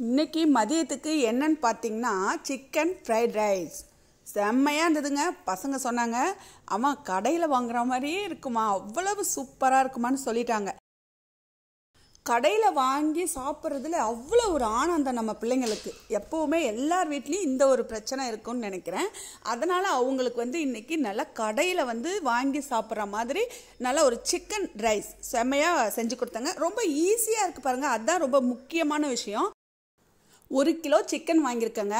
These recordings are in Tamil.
இன்றைக்கி மதியத்துக்கு என்னன்னு பார்த்தீங்கன்னா சிக்கன் ஃப்ரைட் ரைஸ் செம்மையாக இருந்ததுங்க பசங்க சொன்னாங்க அம்மா கடையில் வாங்குற மாதிரியே இருக்குமா அவ்வளவு சூப்பராக இருக்குமான்னு சொல்லிட்டாங்க கடையில் வாங்கி சாப்பிட்றதுல அவ்வளோ ஒரு ஆனந்தம் நம்ம பிள்ளைங்களுக்கு எப்போவுமே எல்லார் வீட்லேயும் இந்த ஒரு பிரச்சனை இருக்கும்னு நினைக்கிறேன் அதனால் அவங்களுக்கு வந்து இன்றைக்கி நல்லா கடையில் வந்து வாங்கி சாப்பிட்ற மாதிரி நல்லா ஒரு சிக்கன் ரைஸ் செம்மையாக செஞ்சு கொடுத்தாங்க ரொம்ப ஈஸியாக இருக்குது பாருங்கள் அதுதான் ரொம்ப முக்கியமான விஷயம் ஒரு கிலோ சிக்கன் வாங்கியிருக்கேங்க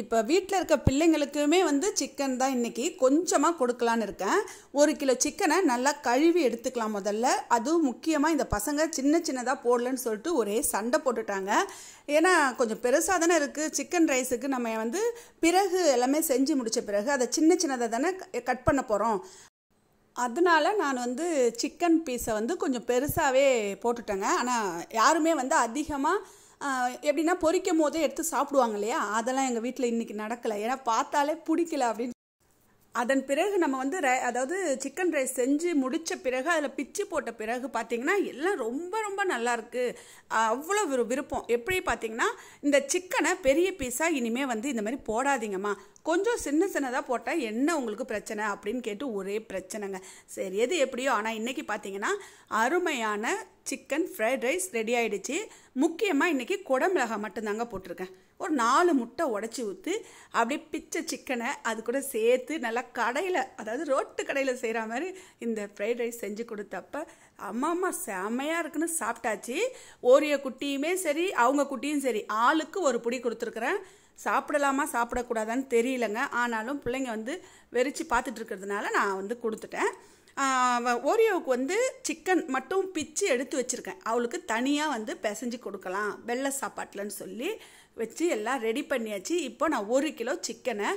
இப்போ வீட்டில் இருக்க பிள்ளைங்களுக்குமே வந்து சிக்கன் தான் இன்றைக்கி கொஞ்சமாக கொடுக்கலான்னு இருக்கேன் ஒரு கிலோ சிக்கனை நல்லா கழுவி எடுத்துக்கலாம் முதல்ல அதுவும் முக்கியமாக இந்த பசங்க சின்ன சின்னதாக போடலன்னு சொல்லிட்டு ஒரே சண்டை போட்டுட்டாங்க ஏன்னா கொஞ்சம் பெருசாக தானே இருக்குது சிக்கன் ரைஸுக்கு நம்ம வந்து பிறகு எல்லாமே செஞ்சு முடித்த பிறகு அதை சின்ன சின்னதாக தானே கட் பண்ண போகிறோம் அதனால் நான் வந்து சிக்கன் பீஸை வந்து கொஞ்சம் பெருசாகவே போட்டுட்டேங்க ஆனால் யாருமே வந்து அதிகமாக எப்படின்னா பொறிக்கும் போதே எடுத்து சாப்பிடுவாங்க இல்லையா அதெல்லாம் எங்கள் வீட்டில் இன்றைக்கி நடக்கலை ஏன்னா பார்த்தாலே பிடிக்கல அப்படின்னு அதன் பிறகு நம்ம வந்து ரை அதாவது சிக்கன் ரைஸ் செஞ்சு முடித்த பிறகு அதில் பிச்சு போட்ட பிறகு பார்த்திங்கன்னா எல்லாம் ரொம்ப ரொம்ப நல்லாயிருக்கு அவ்வளோ விரு விருப்பம் எப்படி பார்த்திங்கன்னா இந்த சிக்கனை பெரிய பீஸாக இனிமேல் வந்து இந்த மாதிரி போடாதீங்கம்மா கொஞ்சம் சின்ன சின்னதாக போட்டால் என்ன உங்களுக்கு பிரச்சனை அப்படின்னு கேட்டு ஒரே பிரச்சனைங்க சரி எது எப்படியோ ஆனால் இன்றைக்கி பார்த்திங்கன்னா அருமையான சிக்கன் ஃப்ரைட் ரைஸ் ரெடி ஆகிடுச்சு முக்கியமாக இன்றைக்கி குடமிளகா மட்டும்தாங்க போட்டிருக்கேன் ஒரு நாலு முட்டை உடச்சி ஊற்றி அப்படியே பிச்சை சிக்கனை அது கூட சேர்த்து நல்லா கடையில் அதாவது ரோட்டு கடையில் செய்கிற மாதிரி இந்த ஃப்ரைட் ரைஸ் செஞ்சு கொடுத்தப்ப அம்மா அம்மா செம்மையாக இருக்குன்னு சாப்பிட்டாச்சு ஓரிய குட்டியுமே சரி அவங்க குட்டியும் சரி ஆளுக்கு ஒரு பிடி கொடுத்துருக்குறேன் சாப்பிடலாமா சாப்பிடக்கூடாதான்னு தெரியலங்க ஆனாலும் பிள்ளைங்க வந்து வெறிச்சு பார்த்துட்டு இருக்கிறதுனால நான் வந்து கொடுத்துட்டேன் ஓரியோவுக்கு வந்து சிக்கன் மட்டும் பிச்சு எடுத்து வச்சுருக்கேன் அவளுக்கு தனியாக வந்து பிசைஞ்சு கொடுக்கலாம் வெள்ளை சாப்பாட்டில்னு சொல்லி வச்சு எல்லாம் ரெடி பண்ணியாச்சு இப்போ நான் ஒரு கிலோ சிக்கனை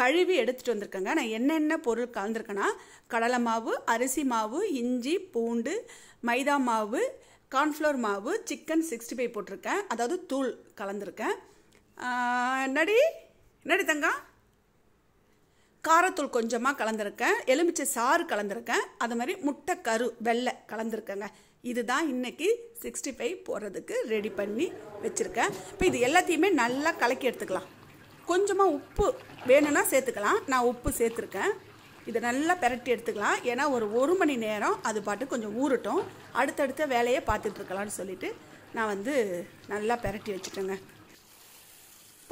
கழுவி எடுத்துகிட்டு வந்திருக்கேங்க நான் என்னென்ன பொருள் கலந்துருக்கேன்னா கடலை மாவு அரிசி மாவு இஞ்சி பூண்டு மைதா மாவு கார்ன்ஃப்ளவர் மாவு சிக்கன் சிக்ஸ்டி ஃபைவ் போட்டிருக்கேன் அதாவது தூள் கலந்துருக்கேன் என்னடி என்னடி தங்கம் காரத்தூள் கொஞ்சமாக கலந்துருக்கேன் எலுமிச்சை சாறு கலந்துருக்கேன் அது மாதிரி முட்டை கரு வெள்ளை கலந்துருக்கேங்க இதுதான் இன்றைக்கி சிக்ஸ்டி ஃபைவ் போடுறதுக்கு ரெடி பண்ணி வச்சுருக்கேன் இப்போ இது எல்லாத்தையுமே நல்லா கலக்கி எடுத்துக்கலாம் கொஞ்சமாக உப்பு வேணும்னா சேர்த்துக்கலாம் நான் உப்பு சேர்த்துருக்கேன் இதை நல்லா பெரட்டி எடுத்துக்கலாம் ஏன்னா ஒரு ஒரு மணி நேரம் அது பாட்டு கொஞ்சம் ஊறட்டும் அடுத்தடுத்த வேலையை பார்த்துட்ருக்கலான்னு சொல்லிவிட்டு நான் வந்து நல்லா பெரட்டி வச்சுட்டேங்க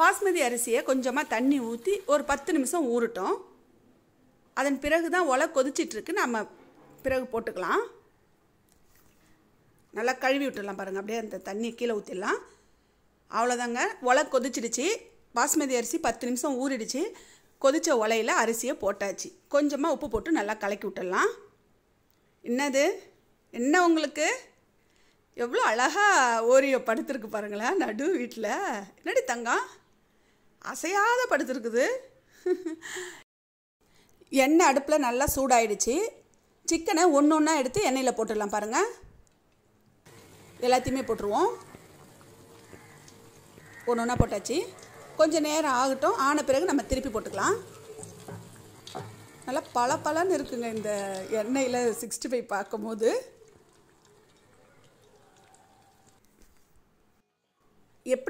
பாஸ்மதி அரிசியை கொஞ்சமாக தண்ணி ஊற்றி ஒரு பத்து நிமிஷம் ஊறட்டும் அதன் பிறகு தான் ஒலை கொதிச்சிட்ருக்கு நம்ம பிறகு போட்டுக்கலாம் நல்லா கழுவி விட்டுடலாம் பாருங்கள் அப்படியே அந்த தண்ணி கீழே ஊற்றிடலாம் அவ்வளோதாங்க ஒலை கொதிச்சிடுச்சு பாஸ்மதி அரிசி பத்து நிமிஷம் ஊறிடுச்சு கொதித்த ஒலையில் அரிசியை போட்டாச்சு கொஞ்சமாக உப்பு போட்டு நல்லா கலக்கி விட்டுடலாம் என்னது என்ன உங்களுக்கு எவ்வளோ அழகாக ஓரியோ படுத்துருக்கு பாருங்களேன் நடு வீட்டில் என்னடி தங்கம் அசையாத படுத்துருக்குது எண்ணெய் அடுப்பில் நல்லா சூடாயிடுச்சு சிக்கனை ஒன்று ஒன்றா எடுத்து எண்ணெயில் போட்டுடலாம் பாருங்கள் எல்லாத்தையுமே போட்டுருவோம் ஒன்று ஒன்றா போட்டாச்சு கொஞ்சம் நேரம் ஆகட்டும் ஆன பிறகு நம்ம திருப்பி போட்டுக்கலாம் நல்லா பல பலன்னு இருக்குங்க இந்த எண்ணெயில் சிக்ஸ்டி ஃபைவ் பார்க்கும்போது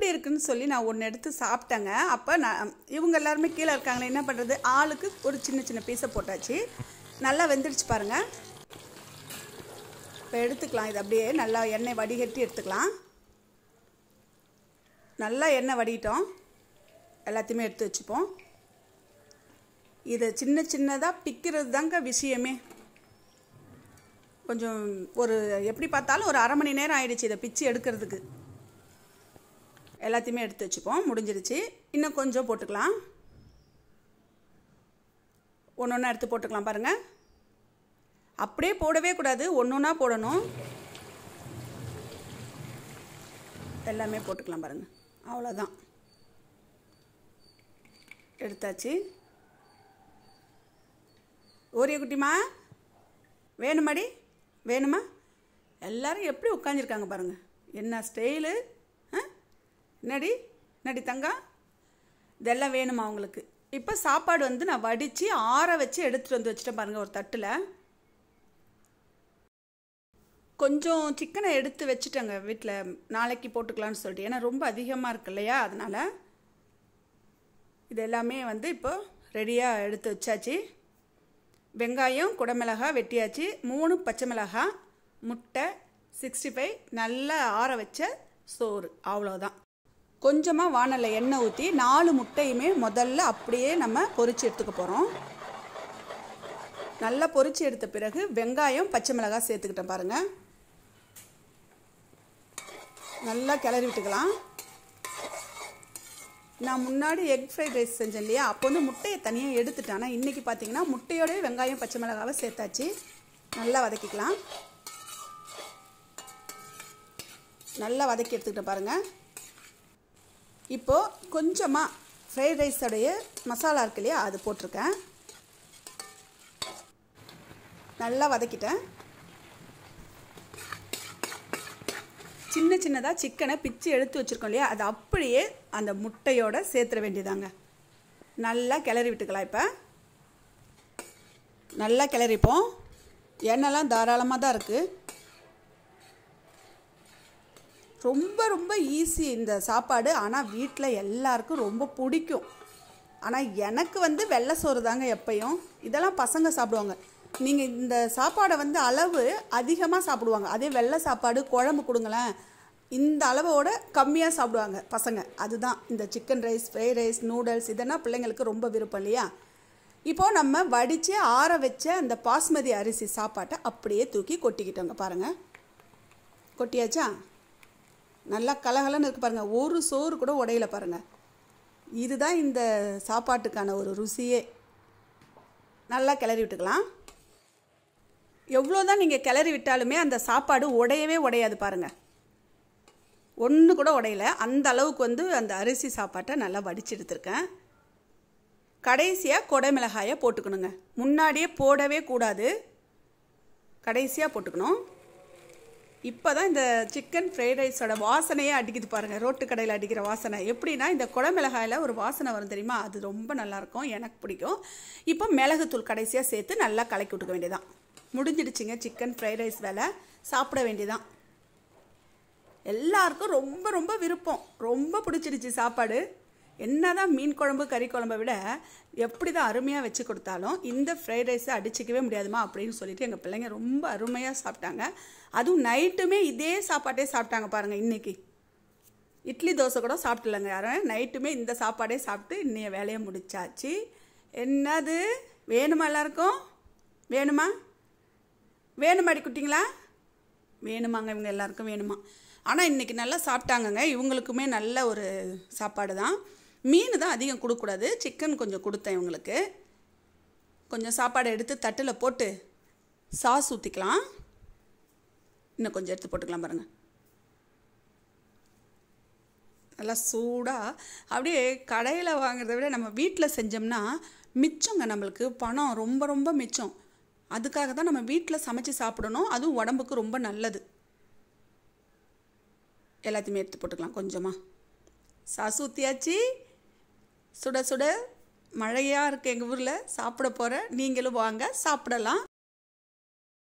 எப்படி இருக்குன்னு சொல்லி நான் ஒன்று எடுத்து சாப்பிட்டேங்க அப்போ நான் இவங்க எல்லாருமே கீழே இருக்காங்களே என்ன பண்ணுறது ஆளுக்கு ஒரு சின்ன சின்ன பீஸை போட்டாச்சு நல்லா வெந்துடுச்சு பாருங்கள் இப்போ எடுத்துக்கலாம் இது அப்படியே நல்லா எண்ணெய் வடிகட்டி எடுத்துக்கலாம் நல்லா எண்ணெய் வடிகிட்டோம் எல்லாத்தையுமே எடுத்து வச்சுப்போம் இதை சின்ன சின்னதாக பிக்கிறது தாங்க விஷயமே கொஞ்சம் ஒரு எப்படி பார்த்தாலும் ஒரு அரை மணி நேரம் ஆயிடுச்சு இதை பிச்சு எடுக்கிறதுக்கு எல்லாத்தையுமே எடுத்து வச்சுப்போம் முடிஞ்சிருச்சு இன்னும் கொஞ்சம் போட்டுக்கலாம் ஒன்று ஒன்றா எடுத்து போட்டுக்கலாம் பாருங்கள் அப்படியே போடவே கூடாது ஒன்று ஒன்றா போடணும் எல்லாமே போட்டுக்கலாம் பாருங்கள் அவ்வளோதான் எடுத்தாச்சு ஓரிய குட்டிமா வேணுமாடி வேணுமா எல்லோரும் எப்படி உட்காந்துருக்காங்க பாருங்கள் என்ன ஸ்டைலு நடி நடி தங்கா இதெல்லாம் வேணுமா அவங்களுக்கு இப்போ சாப்பாடு வந்து நான் வடித்து ஆற வச்சு எடுத்துகிட்டு வந்து வச்சுட்டேன் பாருங்கள் ஒரு தட்டில் கொஞ்சம் சிக்கனை எடுத்து வச்சுட்டேங்க வீட்டில் நாளைக்கு போட்டுக்கலான்னு சொல்லிட்டு ஏன்னா ரொம்ப அதிகமாக இருக்கு இல்லையா அதனால் இது எல்லாமே வந்து இப்போது ரெடியாக எடுத்து வச்சாச்சு வெங்காயம் குடமிளகா வெட்டியாச்சு மூணு பச்சை மிளகா முட்டை சிக்ஸ்டி ஃபைவ் நல்லா ஆற வச்ச சோறு அவ்வளோதான் கொஞ்சமாக வானலில் எண்ணெய் ஊற்றி நாலு முட்டையுமே முதல்ல அப்படியே நம்ம பொறிச்சு எடுத்துக்க போகிறோம் நல்லா பொறிச்சு எடுத்த பிறகு வெங்காயம் பச்சை மிளகாய் சேர்த்துக்கிட்டேன் பாருங்கள் நல்லா கிளறி விட்டுக்கலாம் நான் முன்னாடி எக் ஃப்ரைட் ரைஸ் செஞ்சேன் இல்லையா அப்போ வந்து முட்டையை தனியாக எடுத்துட்டேன் ஆனால் இன்றைக்கி பார்த்தீங்கன்னா முட்டையோடய வெங்காயம் பச்சை மிளகாவை சேர்த்தாச்சு நல்லா வதக்கிக்கலாம் நல்லா வதக்கி எடுத்துக்கிட்டேன் பாருங்கள் இப்போது கொஞ்சமாக ஃப்ரைட் ரைஸோடைய மசாலா இருக்கு இல்லையா அது போட்டிருக்கேன் நல்லா வதக்கிட்டேன் சின்ன சின்னதாக சிக்கனை பிச்சு எடுத்து வச்சுருக்கோம் இல்லையா அது அப்படியே அந்த முட்டையோடு சேர்த்துற வேண்டியதாங்க நல்லா கிளறி விட்டுக்கலாம் இப்போ நல்லா கிளறிப்போம் எண்ணெய்லாம் தாராளமாக தான் இருக்குது ரொம்ப ரொம்ப ஈஸி இந்த சாப்பாடு ஆனால் வீட்டில் எல்லாருக்கும் ரொம்ப பிடிக்கும் ஆனால் எனக்கு வந்து வெள்ளை சோறு தாங்க எப்பயும் இதெல்லாம் பசங்க சாப்பிடுவாங்க நீங்கள் இந்த சாப்பாடை வந்து அளவு அதிகமாக சாப்பிடுவாங்க அதே வெள்ளை சாப்பாடு குழம்பு கொடுங்களேன் இந்த அளவோட கம்மியாக சாப்பிடுவாங்க பசங்க அதுதான் இந்த chicken rice fried rice noodles இதெல்லாம் பிள்ளைங்களுக்கு ரொம்ப விருப்பம் இல்லையா இப்போது நம்ம வடித்து ஆற வச்ச அந்த பாஸ்மதி அரிசி சாப்பாட்டை அப்படியே தூக்கி கொட்டிக்கிட்டோங்க பாருங்கள் கொட்டியாச்சா நல்லா கலகலன்னு இருக்கு பாருங்கள் ஒரு சோறு கூட உடையில பாருங்கள் இதுதான் இந்த சாப்பாட்டுக்கான ஒரு ருசியே நல்லா கிளறி விட்டுக்கலாம் எவ்வளோ தான் நீங்கள் கிளறி விட்டாலுமே அந்த சாப்பாடு உடையவே உடையாது பாருங்கள் ஒன்று கூட உடையல அந்த அளவுக்கு வந்து அந்த அரிசி சாப்பாட்டை நல்லா வடிச்சு எடுத்துருக்கேன் கடைசியாக கொடை மிளகாயை போட்டுக்கணுங்க முன்னாடியே போடவே கூடாது கடைசியாக போட்டுக்கணும் இப்போ தான் இந்த சிக்கன் ஃப்ரைட் ரைஸோட வாசனையே அடிக்குது பாருங்கள் ரோட்டு கடையில் அடிக்கிற வாசனை எப்படின்னா இந்த குடமிளகாயில் ஒரு வாசனை வரும் தெரியுமா அது ரொம்ப நல்லாயிருக்கும் எனக்கு பிடிக்கும் இப்போ மிளகுத்தூள் கடைசியாக சேர்த்து நல்லா கலக்கி விட்டுக்க வேண்டியதான் முடிஞ்சிடுச்சுங்க சிக்கன் ஃப்ரைட் ரைஸ் வேலை சாப்பிட வேண்டியதான் எல்லாருக்கும் ரொம்ப ரொம்ப விருப்பம் ரொம்ப பிடிச்சிடுச்சு சாப்பாடு என்னதான் மீன் குழம்பு கறி குழம்பை விட எப்படி தான் அருமையாக வச்சு கொடுத்தாலும் இந்த ஃப்ரைட் ரைஸை அடிச்சிக்கவே முடியாதுமா அப்படின்னு சொல்லிட்டு எங்கள் பிள்ளைங்க ரொம்ப அருமையாக சாப்பிட்டாங்க அதுவும் நைட்டுமே இதே சாப்பாட்டே சாப்பிட்டாங்க பாருங்கள் இன்றைக்கி இட்லி தோசை கூட சாப்பிட்டுலங்க யாரும் நைட்டுமே இந்த சாப்பாடே சாப்பிட்டு இன்னைய வேலையை முடிச்சாச்சு என்னது வேணுமா எல்லாருக்கும் வேணுமா வேணுமாடி குட்டிங்களா வேணுமாங்க இவங்க எல்லாருக்கும் வேணுமா ஆனால் இன்றைக்கி நல்லா சாப்பிட்டாங்கங்க இவங்களுக்குமே நல்ல ஒரு சாப்பாடு தான் மீன் தான் அதிகம் கொடுக்கூடாது சிக்கன் கொஞ்சம் கொடுத்தேன் இவங்களுக்கு கொஞ்சம் சாப்பாடை எடுத்து தட்டில் போட்டு சாஸ் ஊற்றிக்கலாம் இன்னும் கொஞ்சம் எடுத்து போட்டுக்கலாம் பாருங்கள் நல்லா சூடாக அப்படியே கடையில் வாங்குறத விட நம்ம வீட்டில் செஞ்சோம்னா மிச்சங்க நம்மளுக்கு பணம் ரொம்ப ரொம்ப மிச்சம் அதுக்காக தான் நம்ம வீட்டில் சமைச்சு சாப்பிடணும் அதுவும் உடம்புக்கு ரொம்ப நல்லது எல்லாத்தையுமே எடுத்து போட்டுக்கலாம் கொஞ்சமாக சாஸ் ஊற்றியாச்சு சுட சுட மழையாக இருக்குது எங்கள் ஊரில் சாப்பிட போகிற நீங்களும் வாங்க சாப்பிடலாம்